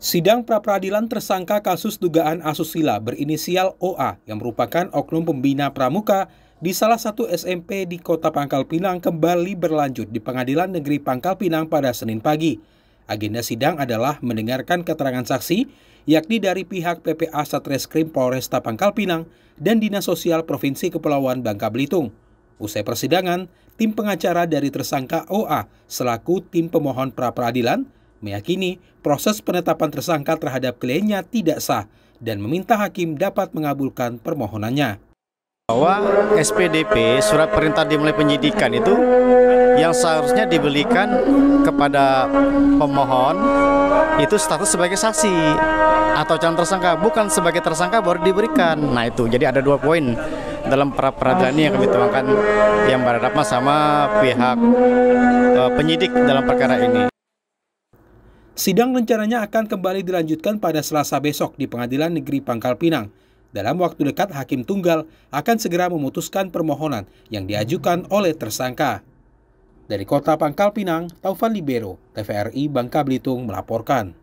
Sidang pra peradilan tersangka kasus dugaan asusila berinisial OA yang merupakan oknum pembina pramuka di salah satu SMP di Kota Pangkal Pinang kembali berlanjut di Pengadilan Negeri Pangkal Pinang pada Senin pagi. Agenda sidang adalah mendengarkan keterangan saksi, yakni dari pihak PPA Satreskrim Polresta Pangkal Pinang dan Dinas Sosial Provinsi Kepulauan Bangka Belitung. Usai persidangan, tim pengacara dari tersangka OA selaku tim pemohon pra peradilan meyakini proses penetapan tersangka terhadap kliennya tidak sah dan meminta hakim dapat mengabulkan permohonannya. Bahwa SPDP surat perintah dimulai penyidikan itu yang seharusnya dibelikan kepada pemohon itu status sebagai saksi atau calon tersangka bukan sebagai tersangka baru diberikan. Nah itu jadi ada dua poin dalam pra peradilan ini yang kami temukan yang berhadapan sama pihak eh, penyidik dalam perkara ini. Sidang rencananya akan kembali dilanjutkan pada Selasa besok di Pengadilan Negeri Pangkal Pinang. Dalam waktu dekat, Hakim Tunggal akan segera memutuskan permohonan yang diajukan oleh tersangka. Dari kota Pangkal Pinang, Taufan Libero, TVRI Bangka Belitung melaporkan.